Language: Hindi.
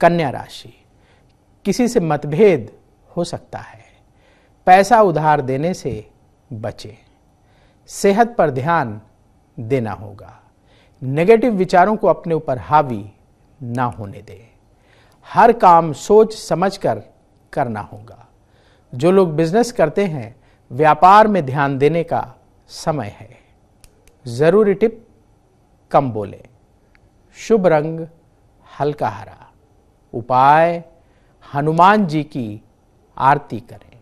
कन्या राशि किसी से मतभेद हो सकता है पैसा उधार देने से बचें सेहत पर ध्यान देना होगा नेगेटिव विचारों को अपने ऊपर हावी ना होने दें हर काम सोच समझ कर करना होगा जो लोग बिजनेस करते हैं व्यापार में ध्यान देने का समय है ज़रूरी टिप कम बोले शुभ रंग हल्का हरा उपाय हनुमान जी की आरती करें